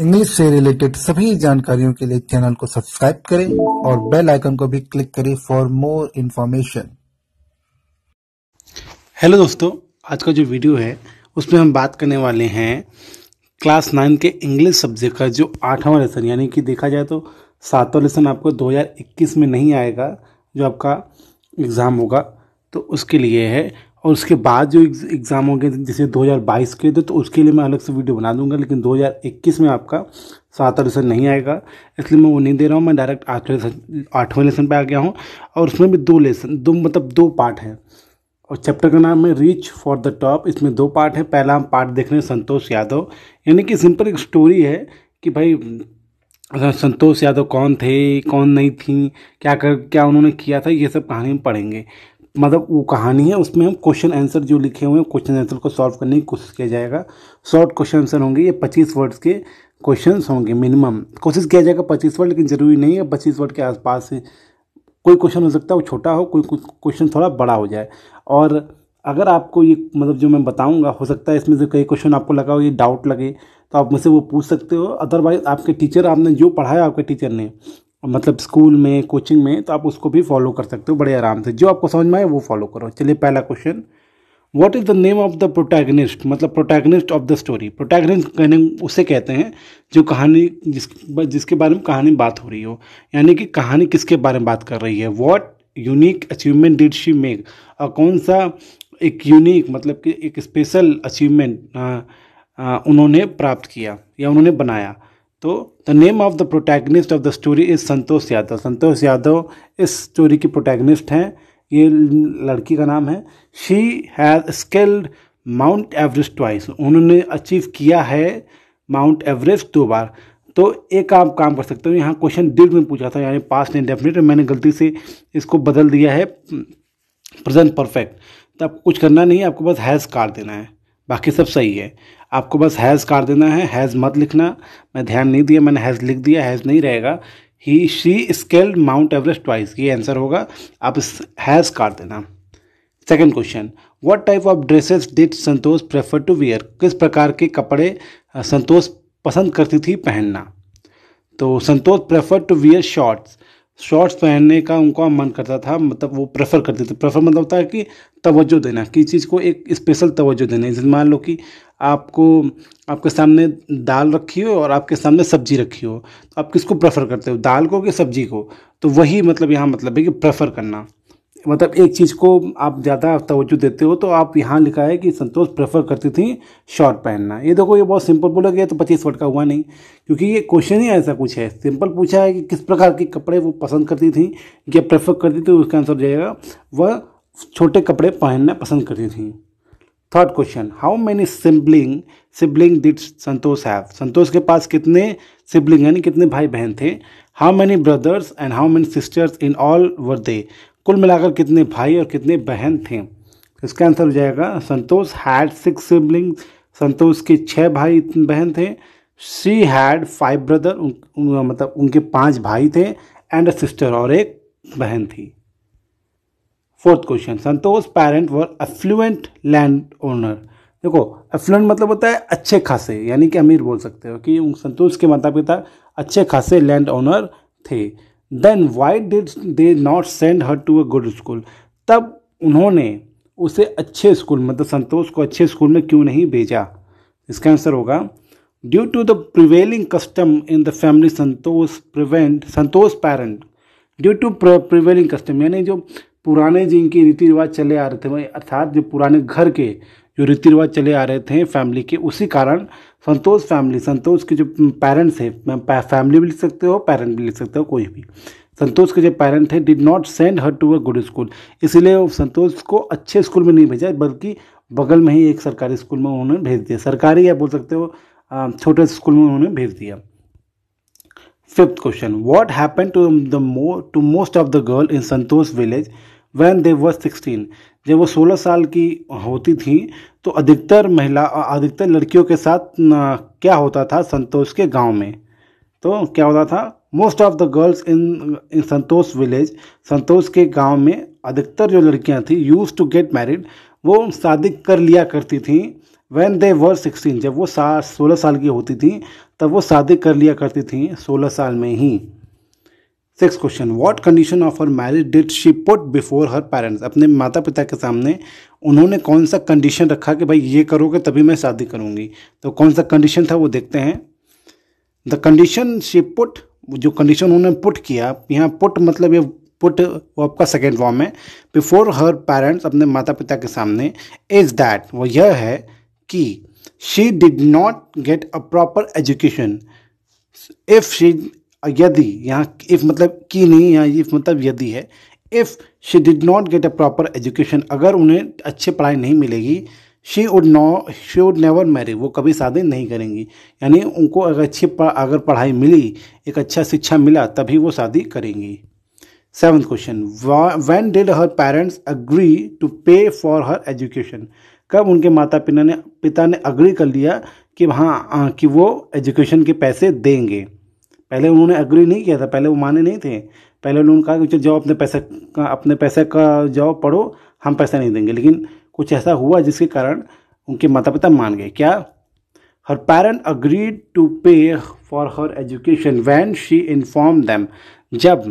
English से related सभी जानकारियों के लिए चैनल को सब्सक्राइब करें और बेल आइकन को भी क्लिक करें फॉर मोर इन्फॉर्मेशन हेलो दोस्तों आज का जो वीडियो है उसमें हम बात करने वाले हैं क्लास नाइन के इंग्लिश सब्जेक्ट का जो आठवां लेसन यानी कि देखा जाए तो सातवां लेसन आपको 2021 में नहीं आएगा जो आपका एग्ज़ाम होगा तो उसके लिए है और उसके बाद जो एग्ज़ाम होंगे जैसे 2022 के तो, तो उसके लिए मैं अलग से वीडियो बना दूंगा लेकिन 2021 में आपका सातवां लेसन नहीं आएगा इसलिए मैं वो नहीं दे रहा हूँ मैं डायरेक्ट आठवें लेसन आठवें लेसन पर आ गया हूँ और उसमें भी दो लेसन दो मतलब दो पार्ट हैं और चैप्टर का नाम है रीच फॉर द टॉप इसमें दो पार्ट है पहला हम पार्ट देख रहे हैं संतोष यादव यानी कि सिंपल एक स्टोरी है कि भाई संतोष यादव कौन थे कौन नहीं थी क्या कर क्या उन्होंने किया था ये सब कहानी हम पढ़ेंगे मतलब वो कहानी है उसमें हम क्वेश्चन आंसर जो लिखे हुए हैं क्वेश्चन आंसर को सॉल्व करने की कोशिश किया जाएगा शॉर्ट क्वेश्चन आंसर होंगे ये पच्चीस वर्ड्स के क्वेश्चन होंगे मिनिमम कोशिश किया जाएगा पच्चीस वर्ड लेकिन ज़रूरी नहीं है पच्चीस वर्ड के आसपास से कोई क्वेश्चन हो सकता है वो छोटा हो कोई क्वेश्चन थोड़ा बड़ा हो जाए और अगर आपको ये मतलब जो मैं बताऊंगा हो सकता है इसमें से कई क्वेश्चन आपको लगा हो ये डाउट लगे तो आप मुझसे वो पूछ सकते हो अदरवाइज़ आपके टीचर आपने जो पढ़ाया आपके टीचर ने मतलब स्कूल में कोचिंग में तो आप उसको भी फॉलो कर सकते हो बड़े आराम से जो आपको समझ में आए वो फॉलो करो चलिए पहला question what is the name of the protagonist मतलब protagonist of the story protagonist कहने उसे कहते हैं जो कहानी जिस जिसके बारे में कहानी बात हो रही हो यानी कि कहानी किसके बारे में बात कर रही है what unique achievement did she make और कौन सा एक यूनिक मतलब कि एक स्पेशल अचीवमेंट उन्होंने प्राप्त किया या उन्होंने बनाया तो the name of the protagonist of the story is Santosh Yadav Santosh Yadav इस स्टोरी की प्रोटैगनिस्ट हैं ये लड़की का नाम है she has scaled Mount Everest twice उन्होंने अचीव किया है माउंट एवरेस्ट दो बार तो एक आप काम कर सकते हो यहाँ क्वेश्चन डिड में पूछा था यानी पास्ट डेफिनेट मैंने गलती से इसको बदल दिया है प्रेजेंट परफेक्ट तो आपको कुछ करना नहीं है आपको बस हैज़ कार देना है बाकी सब सही है आपको बस हैज़ काट देना है हैज़ मत लिखना मैं ध्यान नहीं दिया मैंने हैज़ लिख दिया हैज़ नहीं रहेगा ही she scaled Mount Everest twice ये आंसर होगा आप हैज़ काट देना second question what type of dresses did Santosh prefer to wear किस प्रकार के कपड़े संतोष पसंद करती थी पहनना तो Santosh prefer to wear shorts shorts पहनने का उनका मन करता था मतलब वो प्रेफर करते थे प्रेफर मतलब होता है कि तवज्जो देना किसी चीज़ को एक स्पेशल तवज्जो देना जैसे मान लो कि आपको आपके सामने दाल रखी हो और आपके सामने सब्जी रखी हो तो आप किसको प्रेफर करते हो दाल को कि सब्जी को तो वही मतलब यहाँ मतलब है कि प्रेफर करना मतलब एक चीज़ को आप ज़्यादा तवज्जो देते हो तो आप यहाँ लिखा है कि संतोष प्रेफर करती थी शॉर्ट पहनना ये देखो ये बहुत सिंपल बोला गया तो पच्चीस वर्ड का हुआ नहीं क्योंकि ये क्वेश्चन ही ऐसा कुछ है सिंपल पूछा है कि किस प्रकार के कपड़े वो पसंद करती थी या प्रेफर करती थी तो उसका आंसर जाएगा वह छोटे कपड़े पहनना पसंद करती थी third question how many sibling sibling did Santosh have Santosh के पास कितने सिबलिंग यानी कितने भाई बहन थे how many brothers and how many sisters in all were they कुल मिलाकर कितने भाई और कितने बहन थे इसका आंसर हो जाएगा Santosh had six sibling Santosh के छः भाई बहन थे शी हैड फाइव ब्रदर मतलब उनके पांच भाई थे एंड अ सिस्टर और एक बहन थी fourth question Santosh parent were affluent landowner देखो एफ्लुएंट मतलब होता है अच्छे खासे यानी कि अमीर बोल सकते हो कि संतोष के माता पिता अच्छे खासे लैंड ओनर थे then why did they not send her to a good school तब उन्होंने उसे अच्छे स्कूल मतलब संतोष को अच्छे स्कूल में क्यों नहीं भेजा इसका आंसर होगा due to the prevailing custom in the family Santosh prevent Santosh parent due to prevailing custom यानी जो पुराने जिनके रीति रिवाज चले आ रहे थे अर्थात जो पुराने घर के जो रीति रिवाज चले आ रहे थे फैमिली के उसी कारण संतोष फैमिली संतोष के जो पेरेंट्स हैं फैमिली भी लिख सकते हो पेरेंट भी लिख सकते हो कोई भी संतोष के जो पेरेंट थे did not send her to a good school इसलिए संतोष को अच्छे स्कूल में नहीं भेजा बल्कि बगल में ही एक सरकारी स्कूल में उन्होंने भेज दिया सरकारी या बोल सकते हो छोटे स्कूल में उन्होंने भेज दिया fifth question what happen to the mo to most of the girl in Santosh village when they sixteen जब वो सोलह साल की होती थी तो अधिकतर महिला अधिकतर लड़कियों के साथ क्या होता था संतोष के गांव में तो क्या होता था most of the girls in in Santosh village Santosh के गांव में अधिकतर जो लड़कियां थी यूज टू गेट मैरिड वो शादी कर लिया करती थी वैन दे वर सिक्सटीन जब वो सा सोलह साल की होती थी तब वो शादी कर लिया करती थी सोलह साल में ही six question what condition of her marriage did she put before her parents अपने माता पिता के सामने उन्होंने कौन सा कंडीशन रखा कि भाई ये करोगे तभी मैं शादी करूँगी तो कौन सा कंडीशन था वो देखते हैं द कंडीशन शी पुट जो कंडीशन उन्होंने पुट किया यहाँ पुट मतलब ये पुट वो आपका सेकेंड फॉर्म है बिफोर हर पेरेंट्स अपने माता पिता के सामने इज दैट वो यह है कि she did not get a proper education if she यदि यहाँ इफ मतलब की नहीं यहाँ इफ मतलब यदि है if she did not get a proper education अगर उन्हें अच्छी पढ़ाई नहीं मिलेगी she would no she would never marry वो कभी शादी नहीं करेंगी यानी उनको अगर अच्छी अगर पढ़ाई मिली एक अच्छा शिक्षा मिला तभी वो शादी करेंगी seventh question when did her parents agree to pay for her education कब उनके माता पिता ने पिता ने अग्री कर लिया कि हाँ कि वो एजुकेशन के पैसे देंगे पहले उन्होंने अग्री नहीं किया था पहले वो माने नहीं थे पहले उन्होंने कहा कि जाओ अपने पैसे का अपने पैसे का जाओ पढ़ो हम पैसा नहीं देंगे लेकिन कुछ ऐसा हुआ जिसके कारण उनके माता पिता मान गए क्या her parent agreed to pay for her education when she inform them जब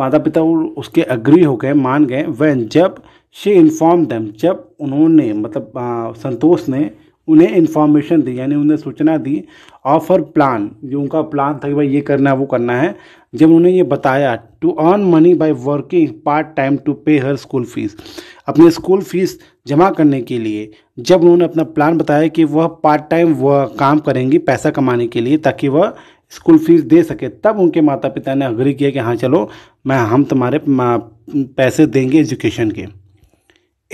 माता पिता उसके अग्री हो गए मान गए वैन जब शी इन्फॉर्म दैम जब उन्होंने मतलब संतोष ने उन्हें इन्फॉर्मेशन दी यानी उन्हें सूचना दी ऑफर प्लान जो उनका प्लान था कि भाई ये करना है वो करना है जब उन्होंने ये बताया to earn money by working part time to pay her school fees अपने स्कूल फीस जमा करने के लिए जब उन्होंने अपना प्लान बताया कि वह पार्ट टाइम वह काम करेंगी पैसा कमाने के लिए ताकि वह स्कूल फीस दे सके तब उनके माता पिता ने अग्री किया कि हाँ चलो मैं हम तुम्हारे पैसे देंगे एजुकेशन के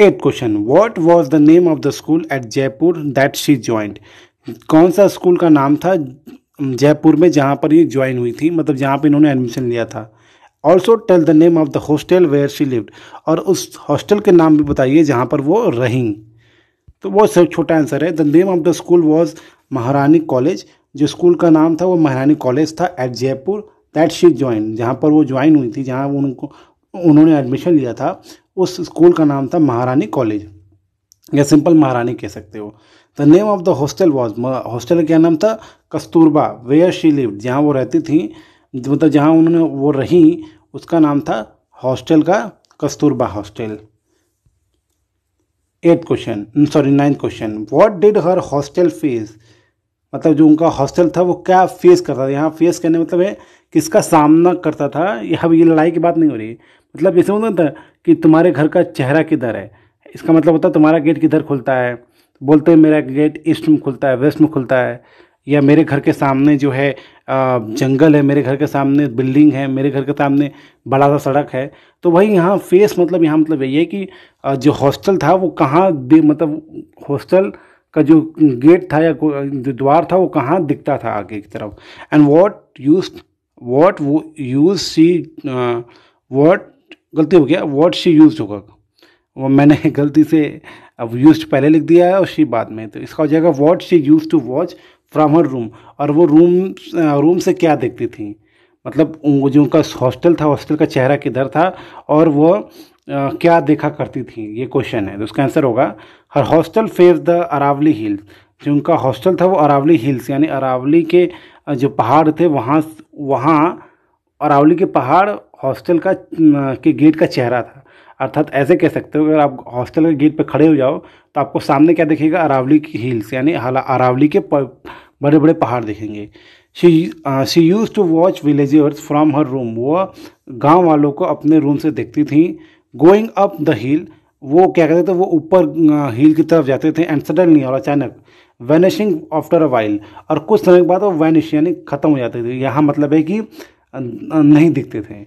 eight question what was the name of the school at Jaipur that she joined कौन सा स्कूल का नाम था जयपुर में जहाँ पर ये ज्वाइन हुई थी मतलब जहाँ पर इन्होंने एडमिशन लिया था also tell the name of the hostel where she lived और उस हॉस्टल के नाम भी बताइए जहाँ पर वो रहीं तो वो सब छोटा आंसर है the name of the school was Maharani college जो स्कूल का नाम था वो महारानी कॉलेज था at Jaipur that she join जहाँ पर वो ज्वाइन हुई थी जहाँ उनको उन्होंने एडमिशन लिया था उस स्कूल का नाम था महारानी कॉलेज या सिंपल महारानी कह सकते हो the name of the hostel was hostel का क्या नाम था कस्तूरबा वेयर शी लिव जहाँ वो रहती थी मतलब जहाँ उन्होंने वो रही उसका नाम था हॉस्टल का Kasturba hostel eight question sorry ninth question what did her hostel face मतलब जो उनका हॉस्टल था वो क्या फेस करता था यहाँ फेस करने मतलब है किसका सामना करता था यह अब ये लड़ाई की बात नहीं हो रही मतलब जैसे होता था कि तुम्हारे घर का चेहरा किधर है इसका मतलब होता है तुम्हारा गेट किधर खुलता है बोलते हैं मेरा गेट ईस्ट में खुलता है वेस्ट में खुलता है या मेरे घर के सामने जो है जंगल है मेरे घर के सामने बिल्डिंग है मेरे घर के सामने बड़ा सा सड़क है तो वही यहाँ फेस मतलब यहाँ मतलब यही है कि जो हॉस्टल था वो कहाँ मतलब हॉस्टल का जो गेट था या जो द्वार था वो कहाँ दिखता था आगे की तरफ एंड वॉट यूज वॉट वो यूज सी वॉट गलती हो गया वर्ड शी यूज होगा वो मैंने गलती से अब यूज पहले लिख दिया है और शी बाद में तो इसका हो जाएगा what she use to watch from her room और वो रूम रूम से क्या देखती थी मतलब वो जो उनका हॉस्टल था हॉस्टल का चेहरा किधर था और वो आ, क्या देखा करती थी ये क्वेश्चन है तो उसका आंसर होगा her hostel face the Aravalli hills जो उनका हॉस्टल था वो अरावली हिल्स यानी अरावली के जो पहाड़ थे वहाँ वहाँ अरावली के पहाड़ हॉस्टल का के गेट का चेहरा था अर्थात ऐसे कह सकते हो अगर आप हॉस्टल के गेट पर खड़े हो जाओ तो आपको सामने क्या दिखेगा अरावली की हिल्स यानी हाला अरावली के बड़े बड़े पहाड़ दिखेंगे she she used to watch villagers from her room वह गांव वालों को अपने रूम से देखती थी गोइंग अप द हिल वो क्या कहते थे वो ऊपर हिल uh, की तरफ जाते थे एंड सडनली और अचानक वैनिशिंग आफ्टर अ वाइल और कुछ समय के बाद वो वैनिश यानी ख़त्म हो जाते थे यहाँ मतलब है कि uh, नहीं दिखते थे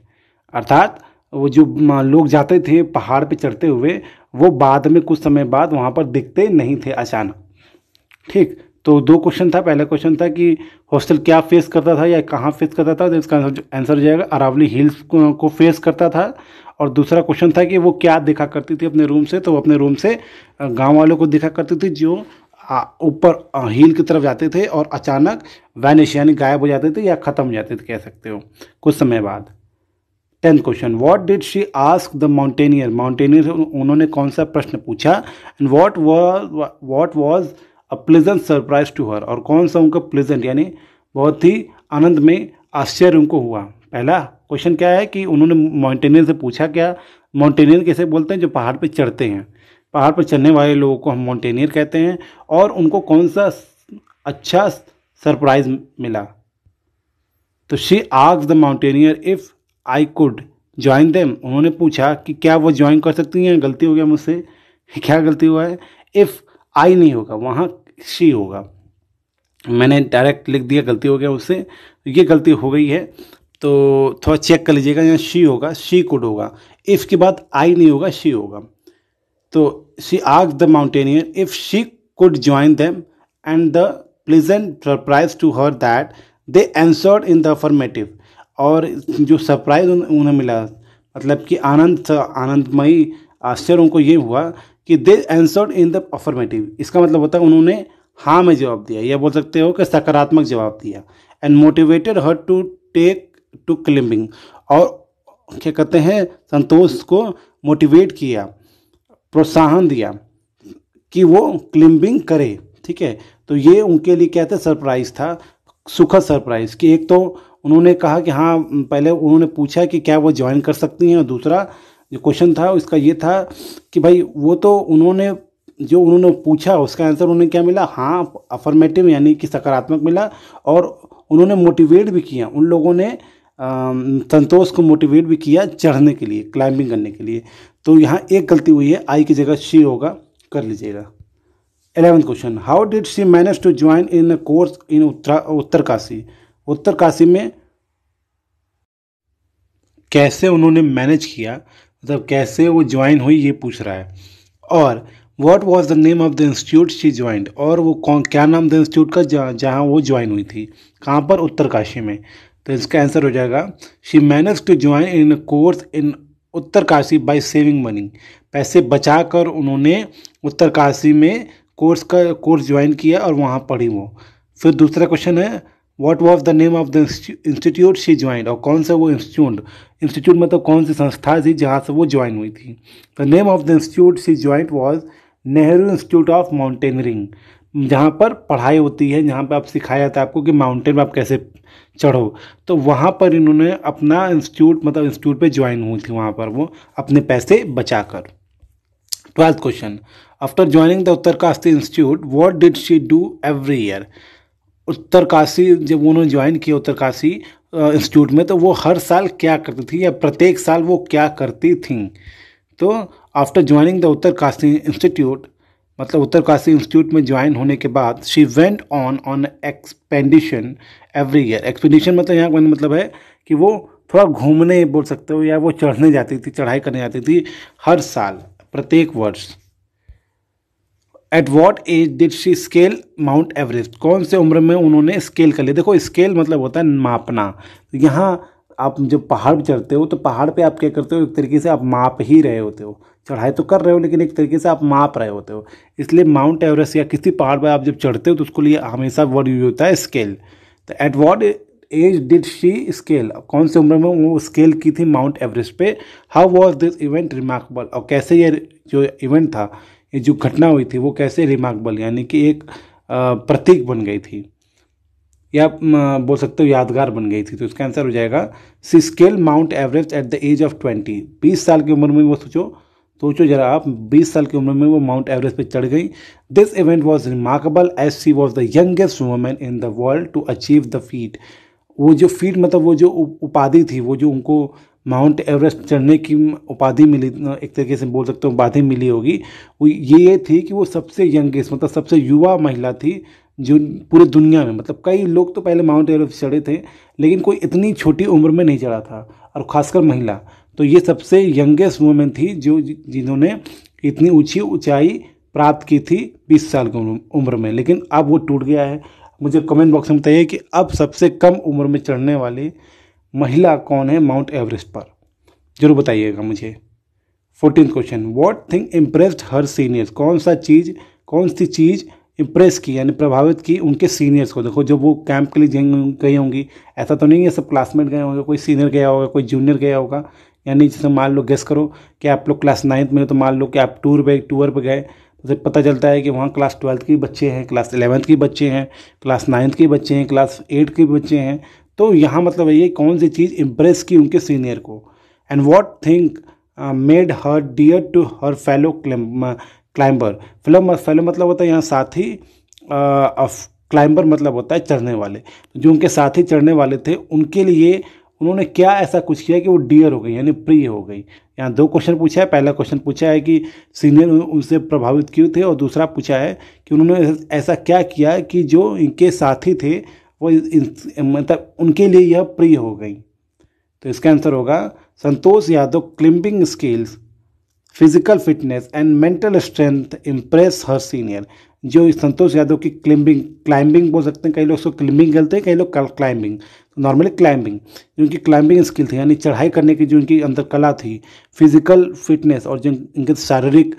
अर्थात वो जो लोग जाते थे पहाड़ पे चढ़ते हुए वो बाद में कुछ समय बाद वहाँ पर दिखते नहीं थे अचानक ठीक तो दो क्वेश्चन था पहला क्वेश्चन था कि हॉस्टल क्या फेस करता था या कहाँ फेस करता था तो इसका आंसर हो जाएगा अरावली हिल्स को फेस करता था और दूसरा क्वेश्चन था कि वो क्या दिखा करती थी अपने रूम से तो वो अपने रूम से गांव वालों को दिखा करती थी जो ऊपर हील की तरफ जाते थे और अचानक वैनिश यानी गायब हो जाते थे या ख़त्म हो जाते थे कह सकते हो कुछ समय बाद tenth question what did she ask the mountaineer mountaineer उन्होंने कौन सा प्रश्न पूछा and what what was a pleasant surprise to her और कौन सा उनका प्लेजेंट यानी बहुत ही आनंद में आश्चर्य उनको हुआ पहला क्वेश्चन क्या है कि उन्होंने माउंटेनियर से पूछा क्या माउंटेनियर कैसे बोलते हैं जो पहाड़ पर चढ़ते हैं पहाड़ पर चढ़ने वाले लोगों को हम माउंटेनियर कहते हैं और उनको कौन सा अच्छा सरप्राइज मिला तो she ask the mountaineer if I could join them उन्होंने पूछा कि क्या वो ज्वाइन कर सकती हैं गलती हो गया मुझसे क्या गलती हुआ है इफ़ आई नहीं होगा वहाँ शी होगा मैंने डायरेक्ट लिख दिया गलती हो गया उससे ये गलती हो गई है तो थोड़ा चेक कर लीजिएगा यहाँ शी होगा शी कुड होगा इफ़ के बाद आई नहीं होगा शी होगा तो शी आग the mountaineer if she could join them and the pleasant surprise to her that they answered in the affirmative और जो सरप्राइज़ उन्हें मिला मतलब कि आनंद आनंदमयी आश्चर्य उनको ये हुआ कि they answered in the affirmative इसका मतलब होता है उन्होंने हाँ में जवाब दिया या बोल सकते हो कि सकारात्मक जवाब दिया and motivated her to take to climbing और क्या कहते हैं संतोष को मोटिवेट किया प्रोत्साहन दिया कि वो क्लिम्बिंग करे ठीक है तो ये उनके लिए क्या था सरप्राइज़ था सुखद सरप्राइज़ कि एक तो उन्होंने कहा कि हाँ पहले उन्होंने पूछा कि क्या वो ज्वाइन कर सकती हैं और दूसरा जो क्वेश्चन था उसका ये था कि भाई वो तो उन्होंने जो उन्होंने पूछा उसका आंसर उन्हें क्या मिला हाँ अफर्मेटिव यानी कि सकारात्मक मिला और उन्होंने मोटिवेट भी किया उन लोगों ने संतोष को मोटिवेट भी किया चढ़ने के लिए क्लाइंबिंग करने के लिए तो यहाँ एक गलती हुई है आई की जगह शी होगा कर लीजिएगा eleventh question how did she manage to join in course in Uttara Uttarkashi Uttarkashi में कैसे उन्होंने मैनेज किया मतलब कैसे वो ज्वाइन हुई ये पूछ रहा है और what was the name of the institute she joined और वो कौन क्या नाम द इंस्टीट्यूट का जहाँ वो ज्वाइन हुई थी कहाँ पर उत्तरकाशी में तो इसका आंसर हो जाएगा she manage to join in course in Uttarkashi by saving money पैसे बचा कर उन्होंने उत्तरकाशी में कोर्स का कोर्स ज्वाइन किया और वहाँ पढ़ी वो फिर दूसरा क्वेश्चन है what was the name of the institute she join और कौन सा वो इंस्टीट्यूट इंस्टीट्यूट मतलब कौन सी संस्था थी जहाँ से वो ज्वाइन हुई थी the name of the institute she joined was Nehru institute of mountaineering जहाँ पर पढ़ाई होती है जहाँ पर आप सिखाया जाता है आपको कि माउंटेन में आप कैसे चढ़ो तो वहाँ पर इन्होंने अपना इंस्टीट्यूट मतलब इंस्टीट्यूट पे ज्वाइन हुई थी वहाँ पर वो अपने पैसे बचा कर twelfth question after joining the Uttarkashi institute what did she do every year Uttarkashi जब उन्होंने ज्वाइन किया उत्तरकाशी इंस्टीट्यूट में तो वो हर साल क्या करती थी या प्रत्येक साल वो क्या करती थी तो after joining the Uttarkashi institute मतलब उत्तरकाशी इंस्टीट्यूट में ज्वाइन होने के बाद she went on on expedition every year expedition मतलब यहाँ का मतलब है कि वो थोड़ा घूमने बोल सकते हो या वो चढ़ने जाती थी चढ़ाई करने जाती थी हर साल प्रत्येक वर्ष at what age did she scale Mount Everest कौन से उम्र में उन्होंने स्केल कर लिया देखो स्केल मतलब होता है मापना यहाँ आप जब पहाड़ पर चढ़ते हो तो पहाड़ पे आप क्या करते हो एक तरीके से आप माप ही रहे होते हो चढ़ाई तो कर रहे हो लेकिन एक तरीके से आप माप रहे होते हो इसलिए माउंट एवरेस्ट या किसी पहाड़ पर आप जब चढ़ते हो तो उसको लिए हमेशा वर्ड यूज होता है स्केल तो at what age did she scale कौन सी उम्र में वो स्केल की थी माउंट एवरेस्ट पे how was this event remarkable और कैसे ये जो इवेंट था ये जो घटना हुई थी वो कैसे रिमार्कबल यानी कि एक प्रतीक बन गई थी या बोल सकते हो यादगार बन गई थी तो इसका आंसर हो जाएगा she scale Mount Everest at the age of twenty बीस साल की उम्र में वो सोचो सोचो जरा आप बीस साल की उम्र में वो माउंट एवरेस्ट पर चढ़ गई this event was remarkable as she was the youngest women in the world to achieve the feat वो जो फीट मतलब वो जो उपाधि थी वो जो उनको माउंट एवरेस्ट चढ़ने की उपाधि मिली एक तरीके से बोल सकते हो उपाधि मिली होगी वो ये थी कि वो सबसे यंगेस्ट मतलब सबसे युवा महिला थी जो पूरी दुनिया में मतलब कई लोग तो पहले माउंट एवरेस्ट चढ़े थे लेकिन कोई इतनी छोटी उम्र में नहीं चढ़ा था और ख़ासकर महिला तो ये सबसे यंगेस्ट वूमेन थी जो जिन्होंने इतनी ऊँची ऊँचाई प्राप्त की थी बीस साल की उम्र में लेकिन अब वो टूट गया है मुझे कमेंट बॉक्स में बताइए कि अब सबसे कम उम्र में चढ़ने वाली महिला कौन है माउंट एवरेस्ट पर जरूर बताइएगा मुझे fourteen question what thing impressed her seniors कौन सा चीज़ कौन सी चीज़ इम्प्रेस की यानी प्रभावित की उनके सीनियर्स को देखो जब वो कैंप के लिए गई होंगी ऐसा तो नहीं है सब क्लासमेट गए होंगे कोई सीनियर गया होगा कोई जूनियर गया होगा यानी जैसे मान लो गेस करो कि आप लोग क्लास नाइन्थ में तो मान लो कि आप टूर पर टूर पर गए उसे तो पता चलता है कि वहाँ क्लास ट्वेल्थ के बच्चे हैं क्लास इलेवंथ के बच्चे हैं क्लास नाइन्थ के बच्चे हैं क्लास एट के बच्चे हैं तो यहाँ मतलब ये कौन सी चीज़ इम्प्रेस की उनके सीनियर को and what thing made her dear to her fellow climber fellow fellow मतलब होता है यहाँ साथी क्लाइंबर uh, मतलब होता है चढ़ने वाले जो उनके साथी चढ़ने वाले थे उनके लिए उन्होंने क्या ऐसा कुछ किया कि वो डियर हो गई यानी प्रिय हो गई यहाँ दो क्वेश्चन पूछा है पहला क्वेश्चन पूछा है कि सीनियर उनसे प्रभावित क्यों थे और दूसरा पूछा है कि उन्होंने ऐसा क्या किया कि जो इनके साथी थे वो मतलब उनके लिए यह प्रिय हो गई तो इसका आंसर होगा Santosh Yadav climbing skills physical fitness and mental strength impress her senior जो संतोष यादव की क्लिम्बिंग क्लाइंबिंग बोल सकते हैं कई लोग उसको क्लिम्बिंग कहते हैं कई लोग क्लाइंबिंग तो नॉर्मली क्लाइंबिंग जो उनकी क्लाइंबिंग स्किल थी यानी चढ़ाई करने की जो उनकी अंदर कला थी फिजिकल फिटनेस और जो इनके शारीरिक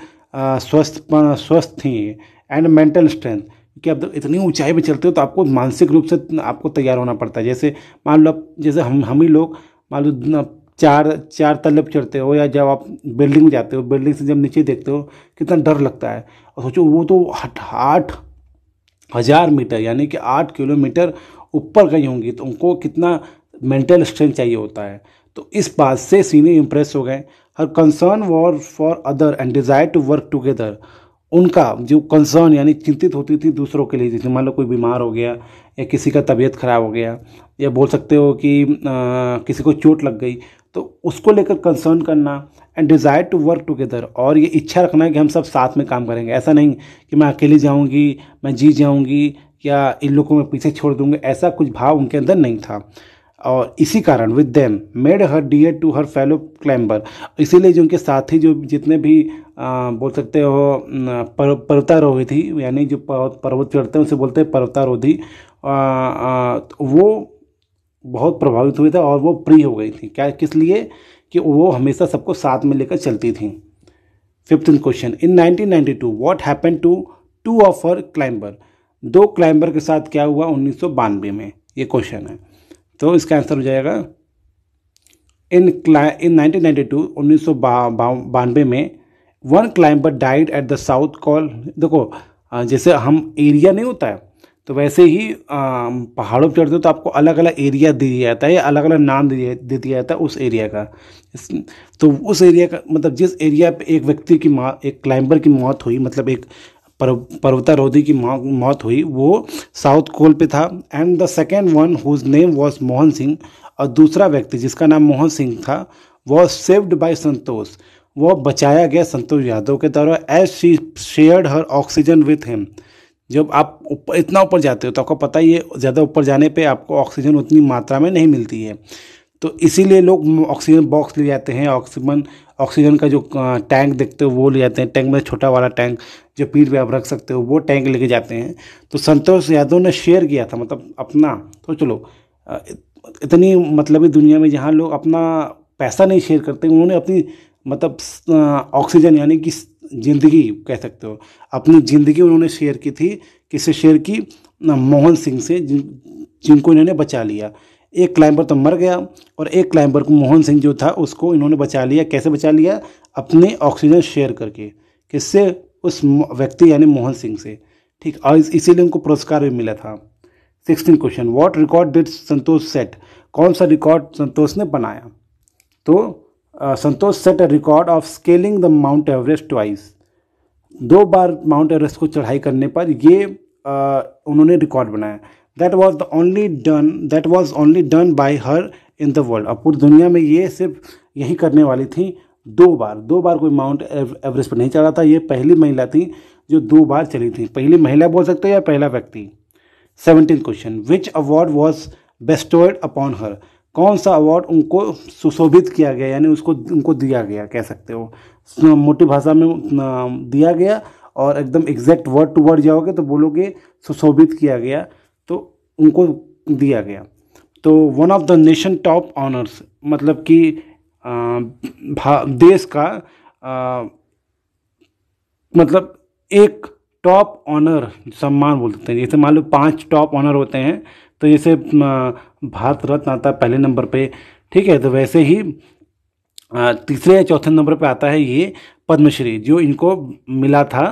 स्वस्थ स्वस्थ थी एंड मेंटल स्ट्रेंथ कि आप इतनी ऊंचाई में चलते हो तो आपको मानसिक रूप से आपको तैयार होना पड़ता है जैसे मान लो आप जैसे हम हम ही लोग मान लो चार चार तलब चढ़ते हो या जब आप बिल्डिंग में जाते हो बिल्डिंग से जब नीचे देखते हो कितना डर लगता है और सोचो वो तो आठ हज़ार मीटर यानी कि आठ किलोमीटर ऊपर गई होंगी तो उनको कितना मेंटल स्ट्रेंथ चाहिए होता है तो इस बात से सीनियर इम्प्रेस हो गए her concern were for other and desire to work together उनका जो कंसर्न यानी चिंतित होती थी दूसरों के लिए जैसे मान लो कोई बीमार हो गया या किसी का तबीयत ख़राब हो गया या बोल सकते हो कि आ, किसी को चोट लग गई तो उसको लेकर कंसर्न करना and desire to work together और ये इच्छा रखना है कि हम सब साथ में काम करेंगे ऐसा नहीं कि मैं अकेले जाऊँगी मैं जी जाऊँगी या इन लोगों को मैं पीछे छोड़ दूँगी ऐसा कुछ भाव उनके अंदर नहीं था और इसी कारण with them made her dear to her fellow climber इसीलिए जो उनके साथ ही जो जितने भी आ, बोल सकते हो पर, पर्वतारोही थी यानी जो पर्वत चढ़ते हैं उसे बोलते हैं पर्वतारोधी तो वो बहुत प्रभावित हुए थे और वो प्री हो गई थी क्या किस लिए कि वो हमेशा सबको साथ में लेकर चलती थी fifth question in 1992 what happen to two of her climber दो क्लाइंबर के साथ क्या हुआ उन्नीस में ये क्वेश्चन है तो इसका आंसर हो जाएगा इन क्ला इन नाइनटीन उन्नीस सौ बानवे में one climber died at the South Col देखो जैसे हम एरिया नहीं होता है तो वैसे ही पहाड़ों पर चढ़ते हो तो आपको अलग अलग एरिया दे दिया जाता है या अलग अलग नाम दे दिया जाता है उस एरिया का तो उस एरिया का मतलब जिस एरिया पे एक व्यक्ति की मौत एक क्लाइंबर की मौत हुई मतलब एक पर्वतारोधी की मौत हुई वो साउथ कोल पे था and the second one whose name was Mohan Singh और दूसरा व्यक्ति जिसका नाम मोहन सिंह था वॉज सेव्ड बाय संतोष वो बचाया गया संतोष यादव के द्वारा as she shared her oxygen with him जब आप उप, इतना ऊपर जाते हो तो आपको पता ही है ज़्यादा ऊपर जाने पे आपको ऑक्सीजन उतनी मात्रा में नहीं मिलती है तो इसीलिए लोग ऑक्सीजन बॉक्स ले जाते हैं ऑक्सीजन ऑक्सीजन का जो टैंक देखते हो वो ले जाते हैं टैंक में छोटा वाला टैंक जो पीठ पे आप रख सकते हो वो टैंक लेके जाते हैं तो संतोष यादव ने शेयर किया था मतलब अपना तो चलो इतनी मतलब दुनिया में जहाँ लोग अपना पैसा नहीं शेयर करते उन्होंने अपनी मतलब ऑक्सीजन यानी कि ज़िंदगी कह सकते हो अपनी ज़िंदगी उन्होंने शेयर की थी किसे शेयर की मोहन सिंह से जिन जिनको इन्होंने बचा लिया एक क्लाइंबर तो मर गया और एक क्लाइंबर को मोहन सिंह जो था उसको इन्होंने बचा लिया कैसे बचा लिया अपने ऑक्सीजन शेयर करके किससे उस व्यक्ति यानी मोहन सिंह से ठीक और इस, इसीलिए उनको पुरस्कार भी मिला था sixteen question what record did Santosh set कौन सा रिकॉर्ड संतोष ने बनाया तो Santosh set a record of scaling the Mount Everest twice दो बार माउंट एवरेस्ट को चढ़ाई करने पर ये आ, उन्होंने रिकॉर्ड बनाया that was the only done that was only done by her in the world अब पूरी दुनिया में ये सिर्फ यही करने वाली थी दो बार दो बार कोई माउंट एवरेस्ट पर नहीं चढ़ा था ये पहली महिला थी जो दो बार चली थी पहली महिला बोल सकते हो या पहला व्यक्ति seventeen question which award was bestowed upon her कौन सा अवार्ड उनको सुशोभित किया गया यानी उसको उनको दिया गया कह सकते हो मोटी भाषा में दिया गया और एकदम एग्जैक्ट वर्ड टू वर्ड जाओगे तो बोलोगे सुशोभित किया गया उनको दिया गया तो one of the nation top honours मतलब कि देश का आ, मतलब एक टॉप ऑनर सम्मान बोल सकते हैं जैसे मान लो पांच टॉप ऑनर होते हैं तो जैसे भारत रत्न आता है पहले नंबर पे ठीक है तो वैसे ही तीसरे या चौथे नंबर पे आता है ये पद्मश्री जो इनको मिला था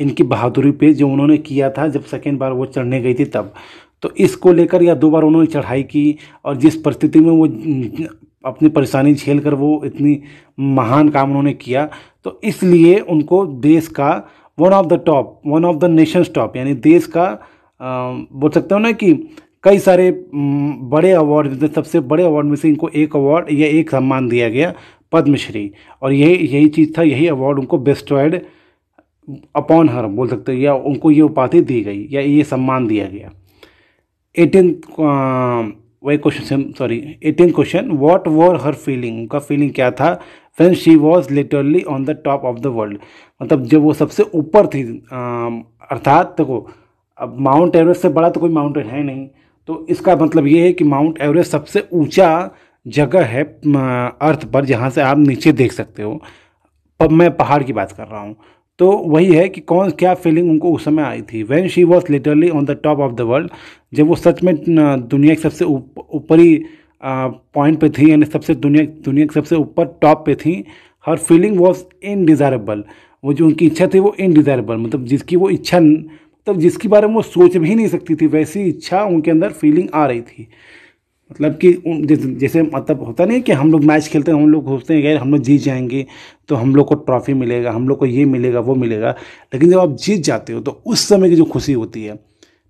इनकी बहादुरी पे जो उन्होंने किया था जब सेकेंड बार वो चढ़ने गई थी तब तो इसको लेकर या दो बार उन्होंने चढ़ाई की और जिस परिस्थिति में वो अपनी परेशानी झेल कर वो इतनी महान काम उन्होंने किया तो इसलिए उनको देश का one of the top one of the nation's top यानी देश का बोल सकते हो ना कि कई सारे बड़े अवार्ड सबसे बड़े अवार्ड में से इनको एक अवार्ड या एक सम्मान दिया गया पद्मश्री और यही यही चीज़ था यही अवार्ड उनको बेस्टॉयड अपॉन हर बोल सकते हो या उनको ये उपाधि दी गई या ये सम्मान दिया गया एटीन um, वही question sorry eighteen question what were her feeling उनका फीलिंग क्या था फ्रेंड she was literally on the top of the world मतलब जब वो सबसे ऊपर थी um, अर्थात देखो अब माउंट एवरेस्ट से बड़ा तो कोई माउंटेन है नहीं तो इसका मतलब ये है कि माउंट एवरेस्ट सबसे ऊंचा जगह है अर्थ पर जहाँ से आप नीचे देख सकते हो पर मैं पहाड़ की बात कर रहा हूँ तो वही है कि कौन क्या फीलिंग उनको उस समय आई थी when she was literally on the top of the world जब वो सच में दुनिया के सबसे ऊपरी पॉइंट पे थी यानी सबसे दुनिया दुनिया के सबसे ऊपर टॉप पे थी हर फीलिंग वॉज इनडिज़ायरेबल वो जो उनकी इच्छा थी वो इनडिज़ायरेबल मतलब जिसकी वो इच्छा मतलब जिसके बारे में वो सोच भी नहीं सकती थी वैसी इच्छा उनके अंदर फीलिंग आ रही थी मतलब कि जैसे मतलब होता नहीं कि हम लोग मैच खेलते हैं हम लोग सोचते हैं यार हम लोग जीत जाएंगे तो हम लोग को ट्रॉफी मिलेगा हम लोग को ये मिलेगा वो मिलेगा लेकिन जब आप जीत जाते हो तो उस समय की जो खुशी होती है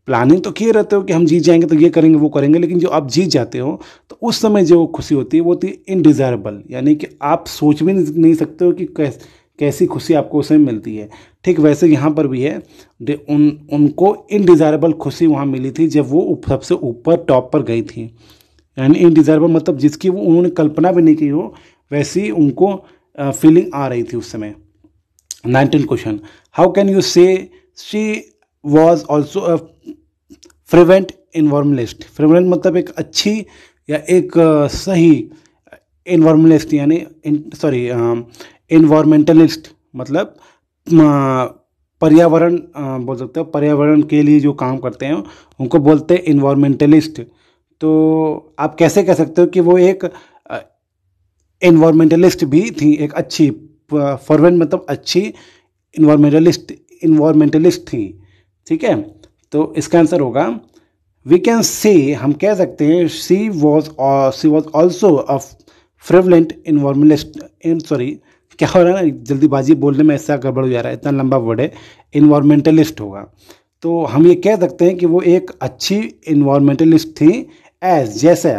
प्लानिंग तो किए रहते हो कि हम जीत जाएंगे तो ये करेंगे वो करेंगे लेकिन जो आप जीत जाते हो तो उस समय जो खुशी होती है वो होती है इनडिज़ायरेबल यानी कि आप सोच भी नहीं सकते हो कि कैस कैसी खुशी आपको उसमें मिलती है ठीक वैसे यहाँ पर भी है उन उनको इनडिज़ायरेबल खुशी वहाँ मिली थी जब वो सबसे ऊपर टॉप पर गई थी यानी इनडिजायरेबल मतलब जिसकी वो उन्होंने कल्पना भी नहीं की हो वैसी उनको फीलिंग आ रही थी उस समय nineteen question how can you say she was also fervent environmentalist fervent मतलब एक अच्छी या एक सही इन्वॉर्मलिस्ट यानी सॉरी इन्वामेंटलिस्ट मतलब पर्यावरण बोल सकते हो पर्यावरण के लिए जो काम करते हैं उनको बोलते हैं इन्वामेंटलिस्ट तो आप कैसे कह सकते हो कि वो एक इन्वामेंटलिस्ट भी थी एक अच्छी फॉरवर्ड मतलब अच्छी इन्वामेंटलिस्ट इन्वामेंटलिस्ट थी ठीक है तो इसका आंसर होगा वी कैन सी हम कह सकते हैं she was she was also a fervent environmentalist in sorry क्या हो रहा है ना जल्दीबाजी बोलने में ऐसा गड़बड़ हो जा रहा है इतना लंबा वर्ड है इन्वामेंटलिस्ट होगा तो हम ये कह सकते हैं कि वो एक अच्छी इन्वामेंटलिस्ट थी एज जैसे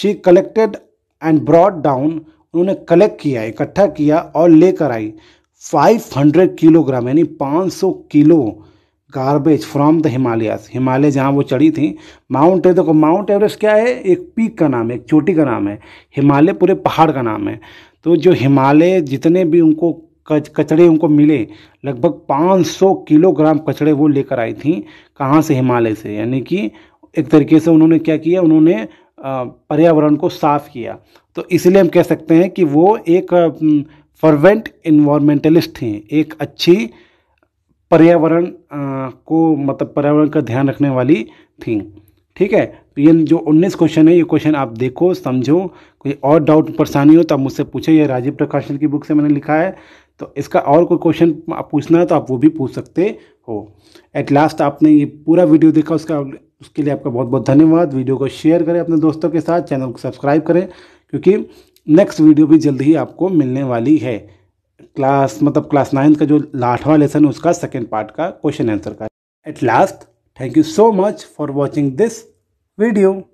she collected and brought down उन्होंने कलेक्ट किया इकट्ठा किया और लेकर आई 500 किलोग्राम यानी 500 kilo garbage from the Himalayas Himalaya जहाँ वो चढ़ी थी माउंट एवरेस्ट देखो माउंट एवरेस्ट क्या है एक पीक का नाम है एक चोटी का नाम है हिमालय पूरे पहाड़ का नाम है तो जो हिमालय जितने भी उनको कच कचड़े उनको मिले लगभग 500 किलोग्राम कचड़े वो लेकर आई थी कहाँ से हिमालय से यानी कि एक तरीके से उन्होंने क्या किया उन्होंने पर्यावरण को साफ किया तो इसलिए हम कह सकते हैं कि वो एक फर्वेंट इन्वामेंटलिस्ट हैं एक अच्छी पर्यावरण को मतलब पर्यावरण का ध्यान रखने वाली थी ठीक है तो ये जो 19 क्वेश्चन है ये क्वेश्चन आप देखो समझो कोई और डाउट परेशानी हो तो आप मुझसे पूछे ये राजीव प्रकाशन की बुक से मैंने लिखा है तो इसका और कोई क्वेश्चन पूछना है तो आप वो भी पूछ सकते हो एट लास्ट आपने ये पूरा वीडियो देखा उसका उसके लिए आपका बहुत बहुत धन्यवाद वीडियो को शेयर करें अपने दोस्तों के साथ चैनल को सब्सक्राइब करें क्योंकि नेक्स्ट वीडियो भी जल्द ही आपको मिलने वाली है क्लास मतलब क्लास नाइन्थ का जो आठवां लेसन उसका सेकेंड पार्ट का क्वेश्चन आंसर का at last thank you so much for watching this video